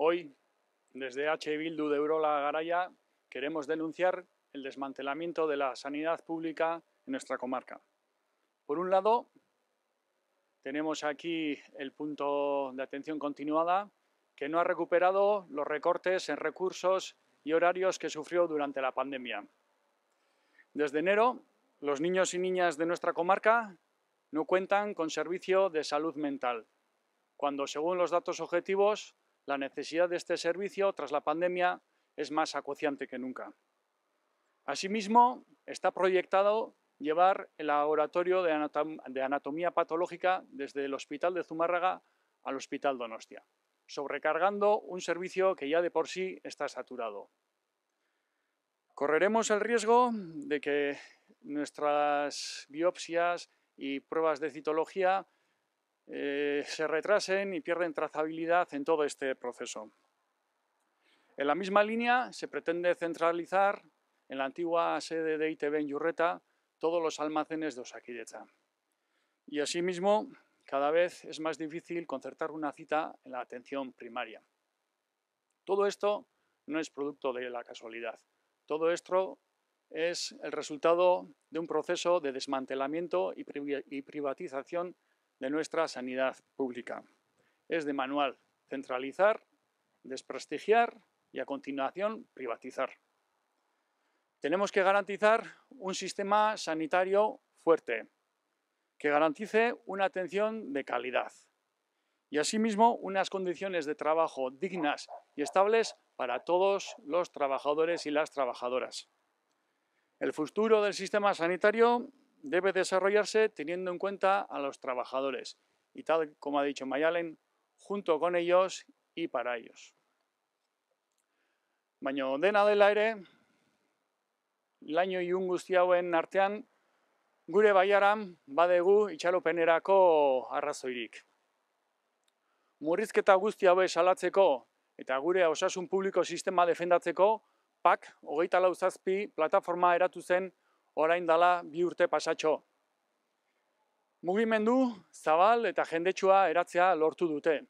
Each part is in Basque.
Hoy, desde H. Bildu de Eurola Garaya, queremos denunciar el desmantelamiento de la sanidad pública en nuestra comarca. Por un lado, tenemos aquí el punto de atención continuada, que no ha recuperado los recortes en recursos y horarios que sufrió durante la pandemia. Desde enero, los niños y niñas de nuestra comarca no cuentan con servicio de salud mental, cuando según los datos objetivos la necesidad de este servicio tras la pandemia es más acuciante que nunca. Asimismo, está proyectado llevar el laboratorio de, de anatomía patológica desde el Hospital de Zumárraga al Hospital Donostia, sobrecargando un servicio que ya de por sí está saturado. Correremos el riesgo de que nuestras biopsias y pruebas de citología eh, se retrasen y pierden trazabilidad en todo este proceso. En la misma línea se pretende centralizar en la antigua sede de ITB en Yurreta todos los almacenes de Osakidecha. Y asimismo, cada vez es más difícil concertar una cita en la atención primaria. Todo esto no es producto de la casualidad. Todo esto es el resultado de un proceso de desmantelamiento y privatización de nuestra sanidad pública. Es de manual centralizar, desprestigiar y a continuación privatizar. Tenemos que garantizar un sistema sanitario fuerte, que garantice una atención de calidad y asimismo unas condiciones de trabajo dignas y estables para todos los trabajadores y las trabajadoras. El futuro del sistema sanitario debe desarrollarse teniendo en cuenta a los trabajadores y tal como ha dicho Mayalen, junto con ellos y para ellos. Baina dena dela ere, laino iun guzti artean, gure baiaran badegu itxalopenerako arrazoirik. Murrizketa guzti hau salatzeko eta gure osasun publiko sistema defendatzeko, PAK, hogeita lauzazpi, plataforma eratu zen orain dala bi urte pasatxo. Mugimendu, zabal eta jendetsua eratzea lortu dute.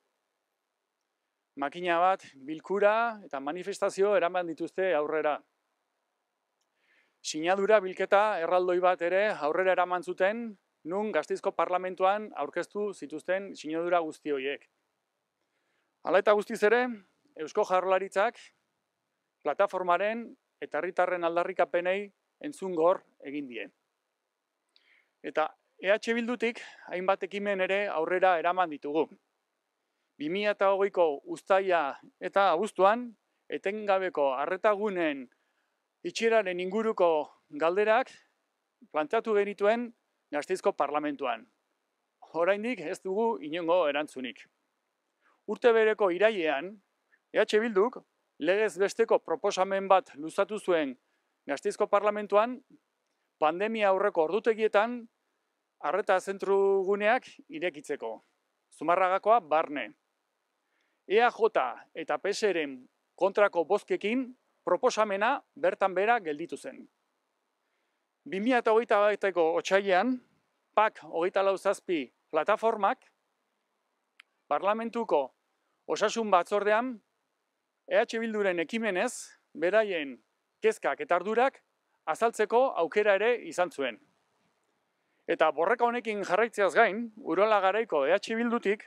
Makina bat, bilkura eta manifestazio eraman dituzte aurrera. Sinadura bilketa erraldoi bat ere aurrera eraman zuten, nun gaztizko parlamentuan aurkeztu zituzten sinadura guzti horiek. Hala eta guztiz ere, Eusko Jarlaritzak plataformaren eta herritarren aldarrikapenei entzungor egin die. Eta EH Bildutik hainbat ekimen ere aurrera eraman ditugu. 2008ko ustaia eta abuztuan, etengabeko arretagunen itxeraren inguruko galderak planteatu genituen gazteizko parlamentuan. Oraindik ez dugu inongo erantzunik. Urte bereko irailean, EH Bilduk legez besteko proposamen bat luzatu zuen Gasteizko parlamentuan pandemia aurreko ordutegietan arreta zentru guneak irekitzeko. Zumarragakoa barne. EAJ eta PSRen kontrako bozkekin proposamena bertan bera gelditu zen. 2021eko otsailean PAK 247 plataformak parlamentuko osasun batzordean EH Bilduren ekimenez beraien kezkak eta ardurak azaltzeko aukera ere izan zuen. Eta borreka honekin jarraitzeaz gain, urola garaiko EH Bildutik,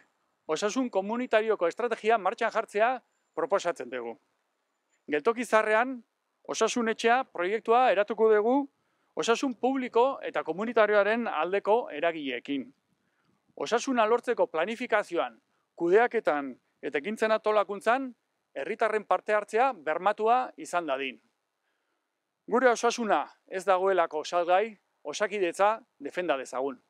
osasun komunitarioko estrategia martxan jartzea proposatzen dugu. Geltoki zarrean, osasun etxea proiektua eratuko dugu osasun publiko eta komunitarioaren aldeko eragileekin. Osasun alortzeko planifikazioan, kudeaketan eta gintzen atolakuntzan, herritarren parte hartzea bermatua izan dadin. Gure osasuna ez dagoelako salgai osakidetza defenda dezagun